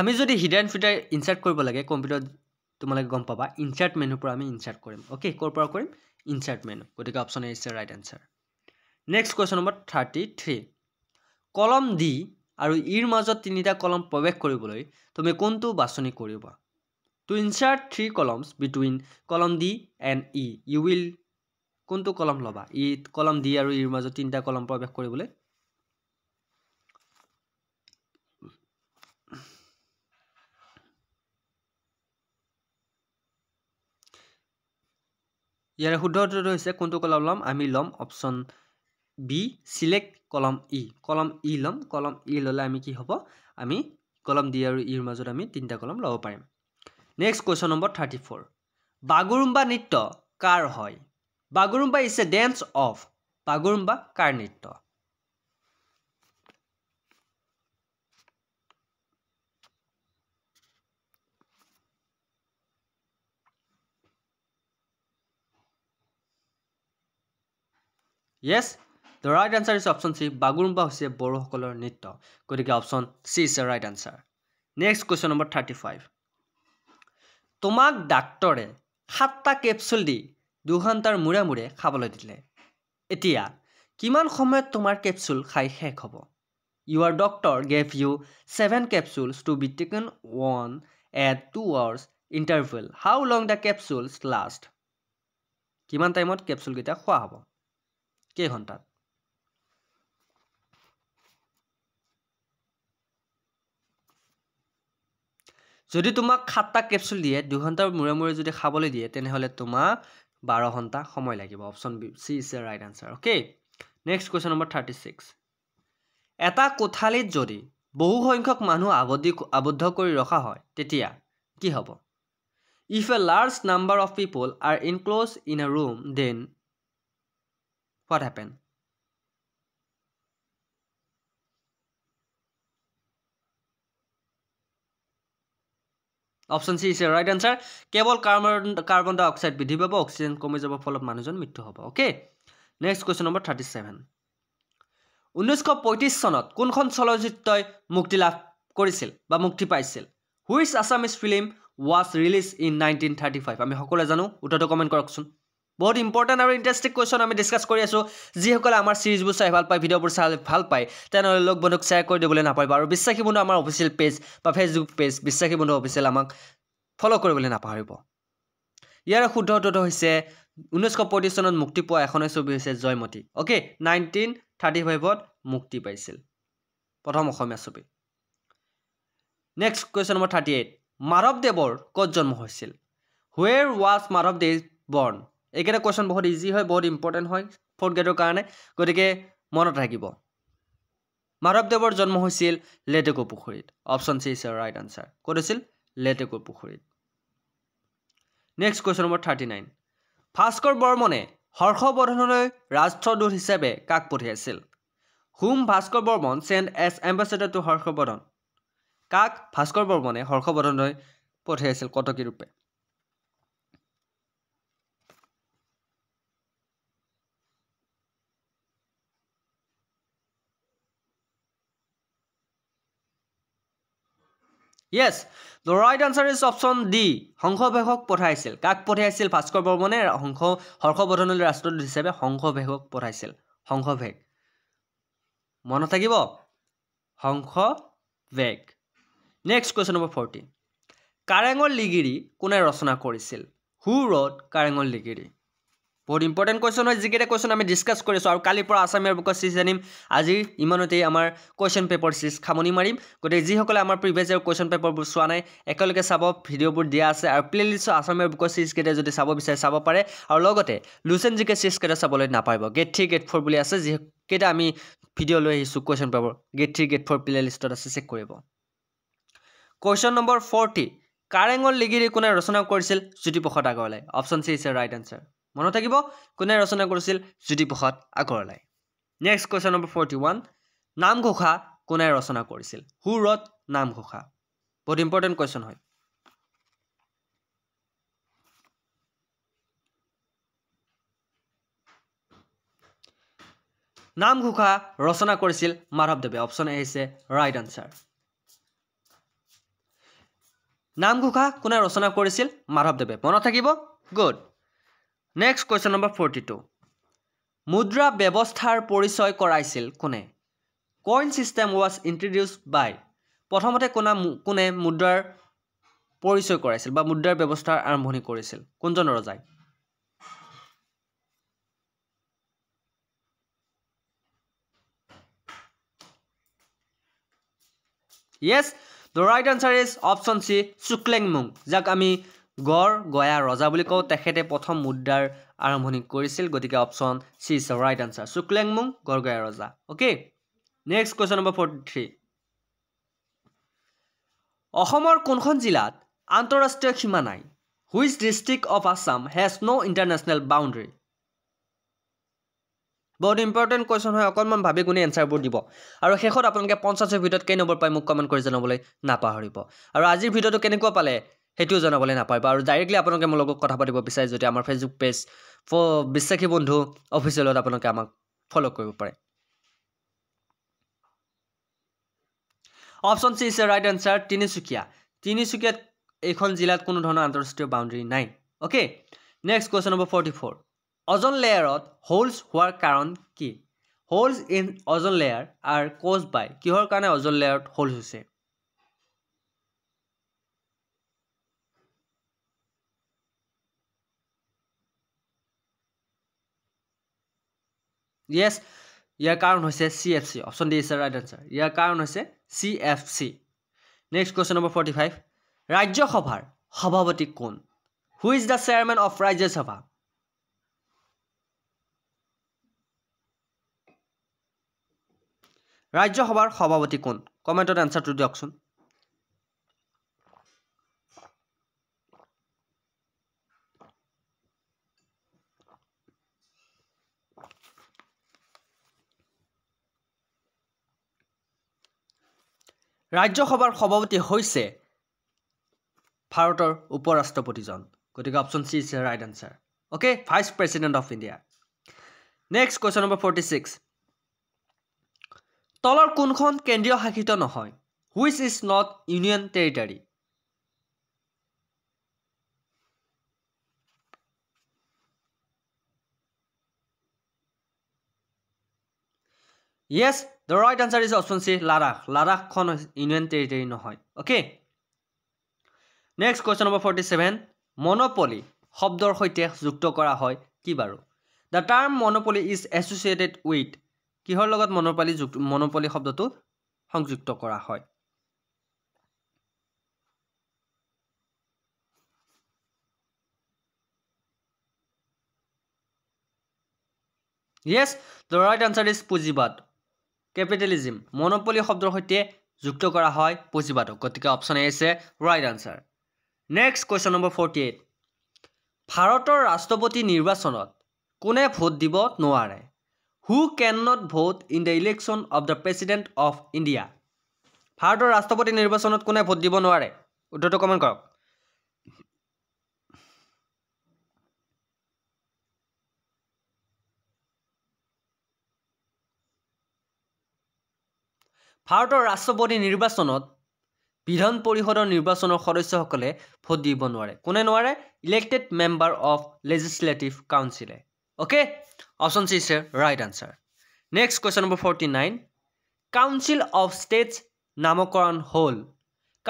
আমি যদি হিডাৰ এণ্ড ফুটাৰ ইনচাৰ্ট কৰিব লাগে কম্পিউটাৰত তোমালোকে গম পাবা ইনচাৰ্ট মেনুৰ পৰা আমি ইনচাৰ্ট কৰিম অ'কে ক'ৰ পৰা কৰিম ইনচাৰ্ট মেনু গতিকে option A is the right answer next question number thirty three column D আৰু ইৰ মাজত তিনিটা কলম প্ৰৱেশ কৰিবলৈ তুমি কোনটো বাছনি কৰিবা to insert three columns between column D and E you will কোনটো কলম ল'বা ই কলম ডি আৰু ইৰ মাজত তিনিটা কলম প্ৰৱেশ কৰিবলৈ ইয়াৰে শুদ্ধ উত্তৰটো হৈছে কোনটো কলম ল'ম আমি ল'ম অপশ্যন বি চিলেক্ট কলম ই e। কলম ই e ল'ম কলম ই e ল'লে আমি কি হ'ব আমি কলম ডি আৰু ইৰ মাজত আমি তিনিটা কলম ল'ব পাৰিম next question number thirty four Bagurumba নৃত্য কাৰ হয় Bagurumba is a dance of Bagurumba কাৰ নৃত্য yes the right answer is option C Bagurumba হৈছে বড়োসকলৰ নৃত্য গতিকে option C is a right answer next question number thirty five তোমাক ডাক্তৰে সাতটা কেপচুল দি দুঘণ্টাৰ মূৰে মূৰে খাবলৈ দিলে এতিয়া কিমান সময়ত তোমাৰ কেপচুল খাই শেষ হ'ব your doctor gave you seven capsules to be taken one at two hours interval how long the capsules last কিমান টাইমত কেপচুলকেইটা খোৱা হ'ব কেইঘণ্টাত যদি তোমাক সাতটা কেপচুল দিয়ে দুঘণ্টাৰ মূৰে মূৰে যদি খাবলৈ দিয়ে তেনেহ'লে তোমাক বাৰ ঘণ্টা সময় লাগিব option B C is a right answer okay next question number thirty six এটা কোঠালিত যদি বহু সংখ্যক মানুহ আৱদ্ধি আৱদ্ধ কৰি ৰখা হয় তেতিয়া কি হ'ব if a large number of people are enclosed in a room then what happened? Option C is a right answer কেৱল কাৰ্বন কাৰ্বন ডাই অক্সাইড বৃদ্ধি পাব অক্সিজেন কমি যাব ফলত মানুহজন মৃত্যু হ'ব okay next question number thirty seven ঊনৈছশ পঁয়ত্ৰিছ চনত কোনখন চলচ্চিত্ৰই মুক্তি লাভ কৰিছিল বা মুক্তি পাইছিল which Assamese film was release in nineteen thirty five আমি সকলোৱে জানো উত্তৰটো কমেণ্ট কৰকচোন বহুত ইম্পৰ্টেণ্ট আৰু ইণ্টাৰেষ্টিং কুৱেশ্যন আমি ডিছকাছ কৰি আছোঁ যিসকলে আমাৰ ছিৰিজবোৰ চাই ভাল পায় ভিডিঅ'বোৰ চাই ভাল পায় তেনেহ'লে লগ বন্ধুক শ্বেয়াৰ কৰি দিবলৈ নাপাৰিব আৰু বিশ্বাসী বন্ধু আমাৰ অফিচিয়েল পেজ বা ফেচবুক পেজ বিশ্বাসী বন্ধু অফিচিয়েল আমাক ফ'ল' কৰিবলৈ নাপাহৰিব ইয়াৰে শুদ্ধ উত্তৰটো হৈছে ঊনৈছশ পঁয়ত্ৰিছ চনত মুক্তি পোৱা এখনেই ছবি হৈছে জয়মতী অ'কে নাইনটিন থাৰ্টি ফাইভত মুক্তি পাইছিল প্ৰথম অসমীয়া ছবি next question number thirty eight মাধৱদেৱৰ ক'ত জন্ম হৈছিল হুৱেৰ ৱাজ মাধৱদেৱ বৰ্ণ এইকেইটা কুৱেশ্যন বহুত ইজি হয় বহুত ইম্পৰ্টেণ্ট হয় ফৰ্থ গ্ৰেডৰ কাৰণে গতিকে মনত ৰাখিব মাধৱদেৱৰ জন্ম হৈছিল লেটেকু পুখুৰীত option C is right answer ক'ত হৈছিল লেটেকু পুখুৰীত next question number thirty nine Bhaskar বৰ্মনে হৰ্ষবৰ্ধনলৈ ৰাষ্ট্ৰদূত হিচাপে কাক পঠিয়াইছিল whom Bhaskar Barman sent as ambassador to Harshavardhana কাক ভাস্কৰ বৰ্মনে হৰ্ষবৰ্ধনলৈ পঠিয়াইছিল কটকীৰূপে yes the right answer is option D শংখভেষক পঠাইছিল কাক পঠিয়াইছিল ভাস্কৰ বৰ্মনে শংখ হৰ্ষবৰ্ধনলৈ ৰাষ্ট্ৰদূত হিচাপে শংখভেষক পঠাইছিল শংখভেগ মনত থাকিব Shankhavega next question number forty কাৰেঙৰ লিগিৰি কোনে ৰচনা কৰিছিল হু ৰদ কাৰেঙৰ লিগিৰি বহুত ইম্পৰ্টেণ্ট কুৱেশ্যন হয় যিকেইটা কুৱেশ্যন আমি ডিছকাছ কৰিছোঁ আৰু কালিৰ পৰা আছামীয়া বুকৰ চিজ জানিম আজি ইমানতেই আমাৰ কুৱেশ্যন পেপাৰ চিজ খামনি মাৰিম গতিকে যিসকলে আমাৰ প্ৰিভিয়াছ ইয়াৰ কুৱেশ্যন পেপাৰবোৰ চোৱা নাই একেলগে চাব ভিডিঅ'বোৰ দিয়া আছে আৰু প্লেলিষ্টৰ আছামীয়া বুকৰ চিজকেইটা যদি চাব বিচাৰে চাব পাৰে আৰু লগতে লুচেন জিকে চিজকেইটা চাবলৈ নাপাৰিব গেট থ্ৰী গেট ফ'ৰ বুলি আছে যিকেইটা আমি ভিডিঅ' লৈ আহিছোঁ question paper gate three gate four প্লেলিষ্টত আছে চেক কৰিব কুৱেশ্যন নম্বৰ ফৰ্টি কাৰেঙৰ লিগিৰি কোনে ৰচনা কৰিছিল জ্যোতিপ্ৰসাদ আগৰৱালাই option C is a right answer মনত থাকিব কোনে ৰচনা কৰিছিল জ্যোতিপ্ৰসাদ আগৰলাই next question number forty one Namghosha কোনে ৰচনা কৰিছিল সুৰত নামঘোষা বহুত ইম্পৰ্টেণ্ট কুৱেশ্যন হয় নামঘোষা ৰচনা কৰিছিল মাধৱদেৱে অপশ্যন আহিছে ৰাইট আনচাৰ নামঘোষা কোনে ৰচনা কৰিছিল মাধৱদেৱে মনত থাকিব good next question number forty two মুদ্ৰা ব্যৱস্থাৰ পৰিচয় কৰাইছিল কোনে coin system was introduce by প্ৰথমতে কোনা কোনে মুদ্ৰাৰ পৰিচয় কৰাইছিল বা মুদ্ৰাৰ ব্যৱস্থাৰ আৰম্ভণি কৰিছিল কোনজন ৰজাই yes the right answer is option C Suklenmung যাক আমি গড় গয়া ৰজা বুলি কওঁ তেখেতে প্ৰথম মুদ্ৰাৰ আৰম্ভণি কৰিছিল গতিকে option C is the right answer Suklenmung Gargaya ৰজা okay next question number forty three অসমৰ কোনখন জিলাত আন্তঃৰাষ্ট্ৰীয় সীমা নাই which district of Assam has no' international boundary বহুত ইম্পৰ্টেণ্ট কুৱেশ্যন হয় অকণমান ভাবি কোনে এনচাৰবোৰ দিব আৰু শেষত আপোনালোকে পঞ্চাছৰ ভিতৰত কেই নম্বৰ পায় মোক কমেণ্ট কৰি জনাবলৈ নাপাহৰিব আৰু আজিৰ ভিডিঅ'টো কেনেকুৱা পালে সেইটোও জনাবলৈ নাপাব আৰু ডাইৰেক্টলি আপোনালোকে মোৰ লগত কথা পাতিব বিচাৰে যদি আমাৰ ফেচবুক পেজ বিশ্বাসী বন্ধু অফিচিয়েলত আপোনালোকে আমাক ফ'ল' কৰিব পাৰে option C is right answer Tinsukia তিনিচুকীয়াত এইখন জিলাত কোনো ধৰণৰ আন্তঃৰাষ্ট্ৰীয় বাউণ্ডেৰী নাই okay next question number forty four ozone লেয়াৰত হোলছ হোৱাৰ কাৰণ কি holes in ozone layer are caused by কিহৰ কাৰণে অজন লেয়াৰত হোলছ হৈছে য়েছ ইয়াৰ কাৰণ হৈছে C F C option D is the right answer ইয়াৰ কাৰণ হৈছে C F C next question number forty five ৰাজ্যসভাৰ সভাপতি কোন who is the chairman of Rajya Sabha ৰাজ্যসভাৰ সভাপতি কোন কমেণ্টত এনচাৰটো দিয়কচোন ৰাজ্যসভাৰ সভাপতি হৈছে ভাৰতৰ উপ ৰাষ্ট্ৰপতিজন গতিকে option C is right answer okay vice president of India next question number forty six তলৰ কোনখন কেন্দ্ৰীয় শাসিত নহয় which is not union territory yes the right answer is option C Ladakh লাডাখখন ইউনিয়ন টেৰিটৰী নহয় okay next question number forty seven monopoly শব্দৰ সৈতে যুক্ত কৰা হয় কি বাৰু the term monopoly is associated with কিহৰ লগত মনোপলি যুক্ত মনোপলি শব্দটো সংযুক্ত কৰা হয় য়েছ দ ৰাইট আনচাৰ ইজ পুঁজিবাদ কেপিটেলিজিম মনোপলি শব্দৰ সৈতে যুক্ত কৰা হয় পুঁজিবাদক গতিকে অপশ্যন এ আছে right answer next question number forty eight ভাৰতৰ ৰাষ্ট্ৰপতি নিৰ্বাচনত কোনে ভোট দিব নোৱাৰে who can not vote in the election of the president of India ভাৰতৰ ৰাষ্ট্ৰপতি নিৰ্বাচনত কোনে ভোট দিব নোৱাৰে উত্তৰটো কমেণ্ট কৰক ভাৰতৰ ৰাষ্ট্ৰপতি নিৰ্বাচনত বিধান পৰিষদৰ নিৰ্বাচনৰ সদস্যসকলে ভোট দিব নোৱাৰে কোনে নোৱাৰে ইলেক্টেড মেম্বাৰ অফ লেজিছলেটিভ কাউন্সিলে okay option C is right answer next question number forty nine council of states নামকৰণ হ'ল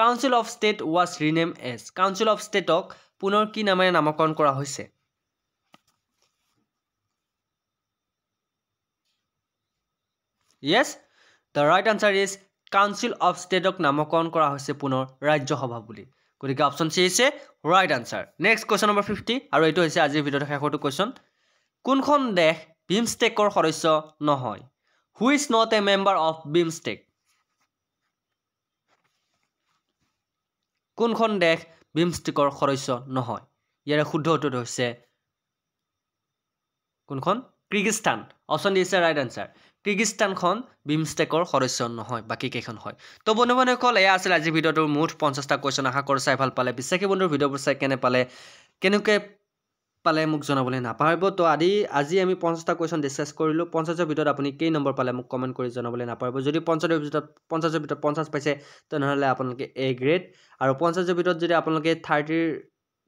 council of state was rename as council of ষ্টেটক পুনৰ কি নামেৰে নামকৰণ কৰা হৈছে yes the right answer is council of ষ্টেটক নামকৰণ কৰা হৈছে পুনৰ ৰাজ্যসভা বুলি গতিকে অপশ্যন চি হৈছে right answer next question number fifty আৰু এইটো হৈছে আজিৰ ভিডিঅ'ত শেষৰটো কুৱেশ্যন কোনখন দেশ বিমষ্টেকৰ সদস্য নহয় who is not a member of BIMSTEC কোনখন দেশ বিমষ্টেকৰ সদস্য নহয় ইয়াৰে শুদ্ধ উত্তৰটো হৈছে কোনখন কিৰ্গিস্তান অপশ্যন দি হৈছে ৰাইট আনচাৰ কিৰ্গিস্তানখন বিমষ্টেকৰ সদস্য নহয় বাকী কেইখন হয় তো বন্ধু বান্ধৱীসকল এয়া আছিল আজিৰ ভিডিঅ'টোৰ মুঠ পঞ্চাছটা কুৱেশ্যন আশা কৰোঁ চাই ভাল পালে বিশ্বাসী বন্ধুৰ ভিডিঅ'বোৰ চাই কেনে পালে কেনেকৈ পালে মোক জনাবলৈ নাপাহৰিব তো আদি আজি আমি পঞ্চাছটা কুৱেশ্যন ডিছকাছ কৰিলোঁ পঞ্চাছৰ ভিতৰত আপুনি কেই নম্বৰ পালে মোক কমেণ্ট কৰি জনাবলৈ নাপাহৰিব যদি পঞ্চাছৰ ভিতৰত পঞ্চাছৰ ভিতৰত পঞ্চাছ পাইছে তেনেহ'লে আপোনালোকে এ গ্ৰেড আৰু পঞ্চাছৰ ভিতৰত যদি আপোনালোকে থাৰ্টিৰ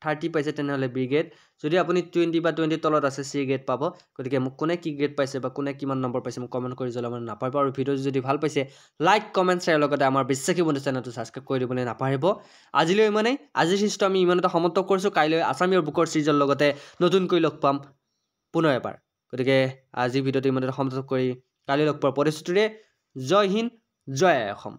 থাৰ্টি পাইছে তেনেহ'লে বি গ্ৰেড যদি আপুনি টুৱেণ্টি বা টুৱেণ্টি তলত আছে চি গ্ৰেড পাব গতিকে মোক কোনে কি গ্ৰেড পাইছে বা কোনে কিমান নম্বৰ পাইছে মোক কমেণ্ট কৰি জনাব নাপাব আৰু ভিডিঅ'টো যদি ভাল পাইছে লাইক কমেণ্ট শ্বেয়াৰ লগতে আমাৰ বিশ্বাসী বন্ধু চেনেলটো ছাবস্ক্ৰাইব কৰি দিবলৈ নাপাহৰিব আজিলৈ ইমানেই আজিৰ চিষ্টটো আমি ইমানতে সমৰ্থ কৰিছোঁ কাইলৈ আছামী বুকৰ চিৰিজৰ লগতে নতুনকৈ লগ পাম পুনৰ এবাৰ গতিকে আজিৰ ভিডিঅ'টো ইমানতে সমাপ্ত কৰি কাইলৈ লগ পোৱাৰ প্ৰতিশ্ৰুতিৰে জয় হিন্দ জয় অসম